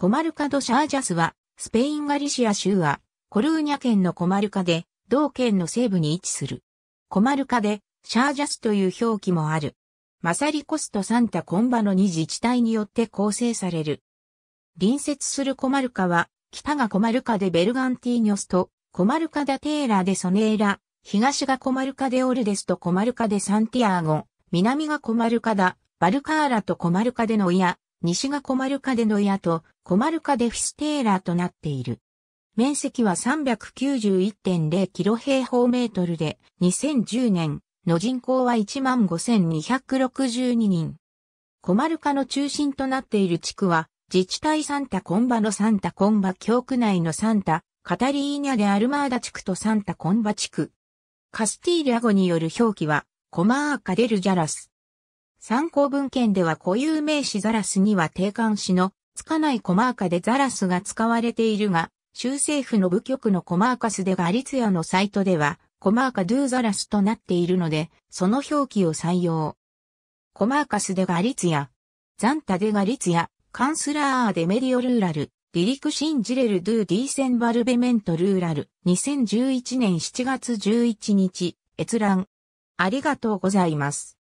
コマルカ・ド・シャージャスは、スペイン・ガリシア州は、コルーニャ県のコマルカで、同県の西部に位置する。コマルカで、シャージャスという表記もある。マサリコスとサンタ・コンバの2自治体によって構成される。隣接するコマルカは、北がコマルカでベルガンティーニョスと、コマルカダ・テーラでソネーラ、東がコマルカでオルデスとコマルカでサンティアーゴ、南がコマルカダ、バルカーラとコマルカでノイア、西がコマルカデノヤとコマルカデフィステーラとなっている。面積は391.0キロ平方メートルで、2010年の人口は15,262人。コマルカの中心となっている地区は、自治体サンタコンバのサンタコンバ教区内のサンタ、カタリーニャでアルマーダ地区とサンタコンバ地区。カスティーリャ語による表記は、コマーカデルジャラス。参考文献では固有名詞ザラスには定冠詞のつかないコマーカでザラスが使われているが、州政府の部局のコマーカスでガリツヤのサイトでは、コマーカドゥザラスとなっているので、その表記を採用。コマーカスでガリツヤ、ザンタでガリツヤ、カンスラーデメディオルーラル、リリクシンジレルドゥディーセンバルベメントルーラル、2011年7月11日、閲覧。ありがとうございます。